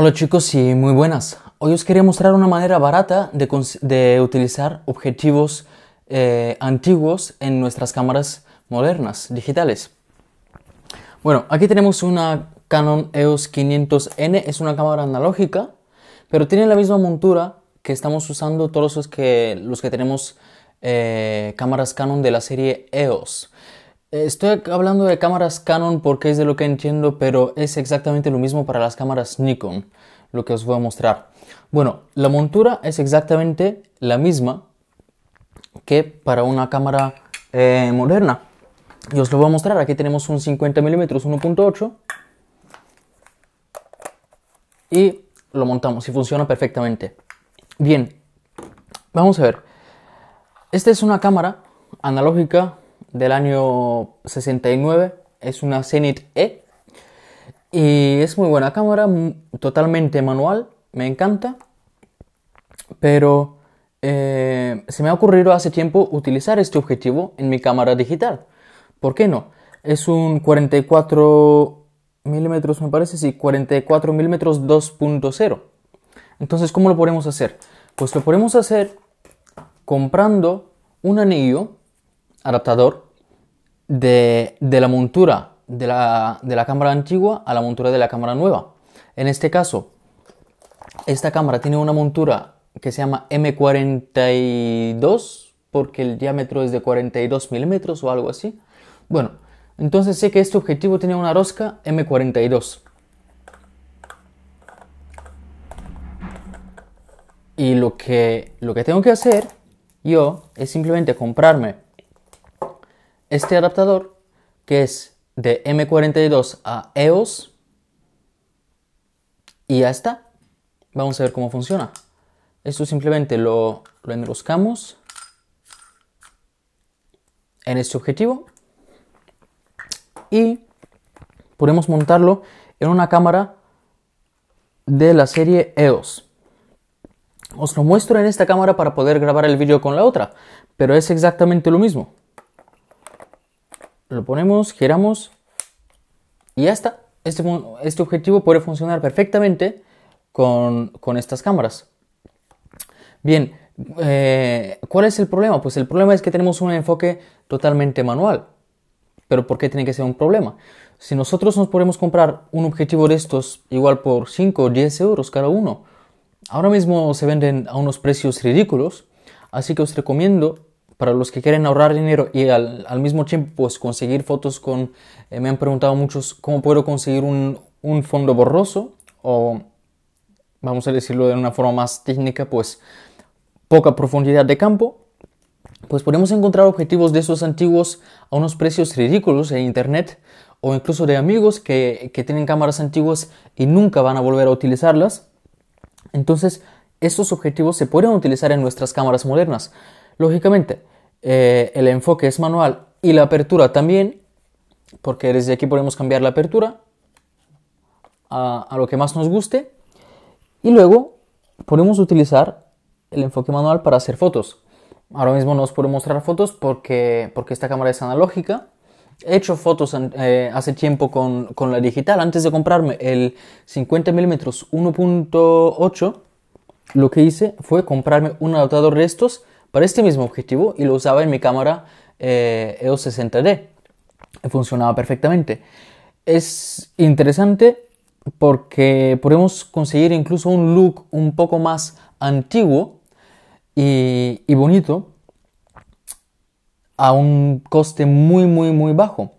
Hola chicos y muy buenas. Hoy os quería mostrar una manera barata de, utilizar objetivos eh, antiguos en nuestras cámaras modernas, digitales. Bueno, aquí tenemos una Canon EOS 500N, es una cámara analógica, pero tiene la misma montura que estamos usando todos los que, los que tenemos eh, cámaras Canon de la serie EOS. Eh, estoy hablando de cámaras Canon porque es de lo que entiendo, pero es exactamente lo mismo para las cámaras Nikon, lo que os voy a mostrar. Bueno, la montura es exactamente la misma que para una cámara eh, moderna. Y os lo voy a mostrar, aquí tenemos un 50 mm 1.8 y lo montamos y funciona perfectamente. Bien, vamos a ver. Esta es una cámara analógica del año 69, es una Zenith E y es muy buena cámara, totalmente manual, me encanta, pero eh, se me ha ocurrido hace tiempo utilizar este objetivo en mi cámara digital. ¿Por qué no? Es un 44 milímetros, me parece, sí, 44 milímetros 2.0. Entonces, ¿cómo lo podemos hacer? Pues lo podemos hacer comprando un anillo adaptador de, la montura de la, cámara antigua a la montura de la cámara nueva. En este caso, esta cámara tiene una montura que se llama M42 porque el diámetro es de 42 milímetros o algo así. Bueno, entonces sé que este objetivo tiene una rosca M42. Y lo que, lo que tengo que hacer yo es simplemente comprarme este adaptador que es de M42 a EOS y ya está. Vamos a ver cómo funciona. Esto simplemente lo, enroscamos en este objetivo y podemos montarlo en una cámara de la serie EOS. Os lo muestro en esta cámara para poder grabar el vídeo con la otra, pero es exactamente lo mismo lo ponemos, giramos y ya está. Este, este objetivo puede funcionar perfectamente con, estas cámaras. Bien, eh, ¿cuál es el problema? Pues el problema es que tenemos un enfoque totalmente manual. Pero ¿por qué tiene que ser un problema? Si nosotros nos podemos comprar un objetivo de estos igual por 5 o 10 euros cada uno, ahora mismo se venden a unos precios ridículos, así que os recomiendo para los que quieren ahorrar dinero y al, mismo tiempo pues conseguir fotos con... Eh, me han preguntado muchos cómo puedo conseguir un, fondo borroso o vamos a decirlo de una forma más técnica, pues poca profundidad de campo, pues podemos encontrar objetivos de esos antiguos a unos precios ridículos en internet o incluso de amigos que, que tienen cámaras antiguas y nunca van a volver a utilizarlas. Entonces, esos objetivos se pueden utilizar en nuestras cámaras modernas. Lógicamente, eh, el enfoque es manual y la apertura también, porque desde aquí podemos cambiar la apertura a, lo que más nos guste. Y luego podemos utilizar el enfoque manual para hacer fotos. Ahora mismo no os puedo mostrar fotos porque, porque esta cámara es analógica. He hecho fotos eh, hace tiempo con, con, la digital. Antes de comprarme el 50 mm 1.8, lo que hice fue comprarme un adaptador de estos para este mismo objetivo y lo usaba en mi cámara EOS eh, e 60D. Funcionaba perfectamente. Es interesante porque podemos conseguir incluso un look un poco más antiguo y, bonito a un coste muy muy muy bajo.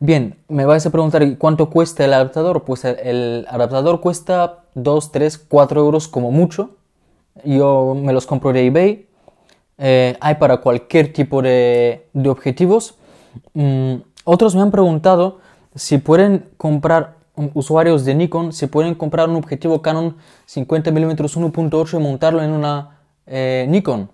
Bien, me vais a preguntar cuánto cuesta el adaptador. Pues el, el, adaptador cuesta 2, 3, 4 euros como mucho. Yo me los compro de eBay eh, hay para cualquier tipo de, objetivos. Mm, otros me han preguntado si pueden comprar usuarios de Nikon, si pueden comprar un objetivo Canon 50mm 1.8 y montarlo en una eh, Nikon.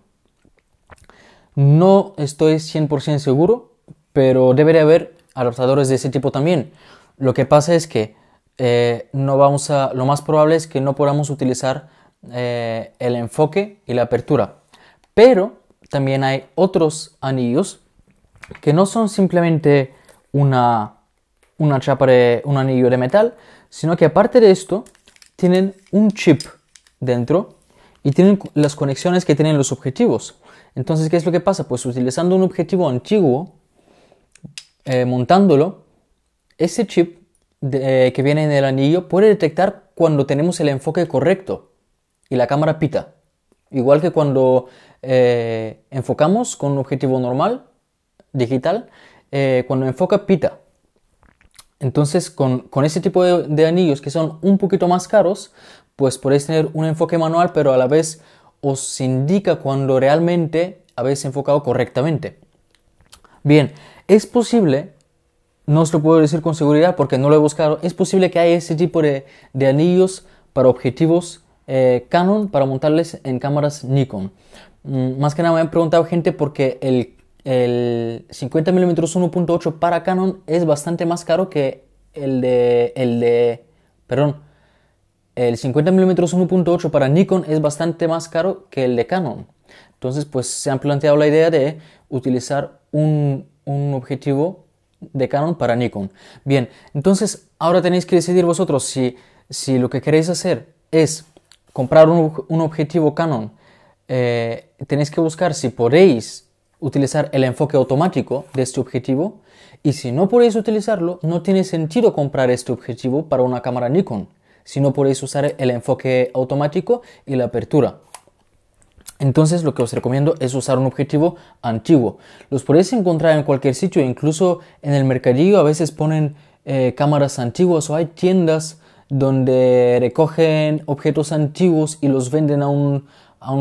No estoy 100% seguro, pero debería haber adaptadores de ese tipo también. Lo que pasa es que eh, no vamos a, lo más probable es que no podamos utilizar el enfoque y la apertura. Pero también hay otros anillos que no son simplemente una, chapa de un anillo de metal, sino que aparte de esto tienen un chip dentro y tienen las conexiones que tienen los objetivos. Entonces, ¿qué es lo que pasa? Pues utilizando un objetivo antiguo, eh, montándolo, ese chip eh, que viene en el anillo puede detectar cuando tenemos el enfoque correcto y la cámara pita. Igual que cuando eh, enfocamos con un objetivo normal, digital, eh, cuando enfoca pita. Entonces, con, con ese tipo de, anillos que son un poquito más caros, pues podéis tener un enfoque manual, pero a la vez os indica cuando realmente habéis enfocado correctamente. Bien, es posible, no os lo puedo decir con seguridad porque no lo he buscado, es posible que haya ese tipo de, de anillos para objetivos eh, Canon para montarles en cámaras Nikon. Mm, más que nada me han preguntado gente porque el, 50 mm 1.8 para Canon es bastante más caro que el de, el de, perdón, el 50 mm 1.8 para Nikon es bastante más caro que el de Canon. Entonces, pues se han planteado la idea de utilizar un, objetivo de Canon para Nikon. Bien, entonces ahora tenéis que decidir vosotros si, si lo que queréis hacer es comprar un, objetivo Canon, eh, tenéis que buscar si podéis utilizar el enfoque automático de este objetivo y si no podéis utilizarlo, no tiene sentido comprar este objetivo para una cámara Nikon, si no podéis usar el enfoque automático y la apertura. Entonces lo que os recomiendo es usar un objetivo antiguo. Los podéis encontrar en cualquier sitio, incluso en el mercadillo a veces ponen eh, cámaras antiguas o hay tiendas donde recogen objetos antiguos y los venden a un,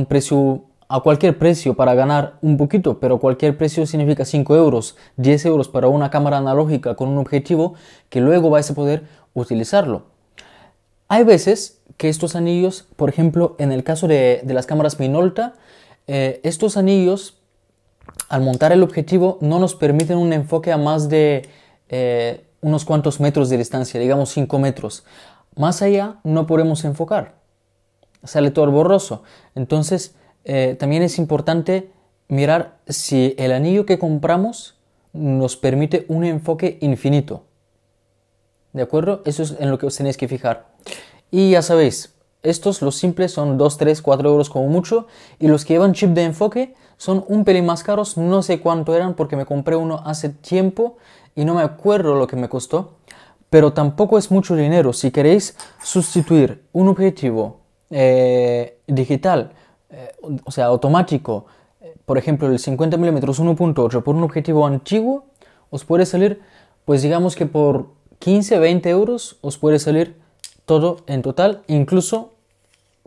precio a cualquier precio para ganar un poquito, pero cualquier precio significa 5 euros, 10 euros para una cámara analógica con un objetivo que luego vais a poder utilizarlo. Hay veces que estos anillos, por ejemplo, en el caso de, las cámaras Minolta, eh, estos anillos, al montar el objetivo, no nos permiten un enfoque a más de eh, unos cuantos metros de distancia, digamos 5 metros más allá no podemos enfocar. Sale todo borroso. Entonces, eh, también es importante mirar si el anillo que compramos nos permite un enfoque infinito. ¿De acuerdo? Eso es en lo que os tenéis que fijar. Y ya sabéis, estos, los simples, son 2, 3, 4 euros como mucho. Y los que llevan chip de enfoque son un pelín más caros. No sé cuánto eran porque me compré uno hace tiempo y no me acuerdo lo que me costó pero tampoco es mucho dinero. Si queréis sustituir un objetivo eh, digital, eh, o sea, automático, eh, por ejemplo, el 50 mm 1.8 por un objetivo antiguo, os puede salir, pues digamos que por 15, 20 euros, os puede salir todo en total, incluso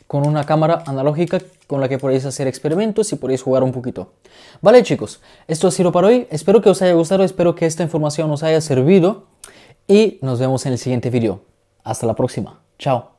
con una cámara analógica con la que podéis hacer experimentos y podéis jugar un poquito. Vale chicos, esto ha sido para hoy, espero que os haya gustado, espero que esta información os haya servido y nos vemos en el siguiente video. Hasta la próxima. Chao.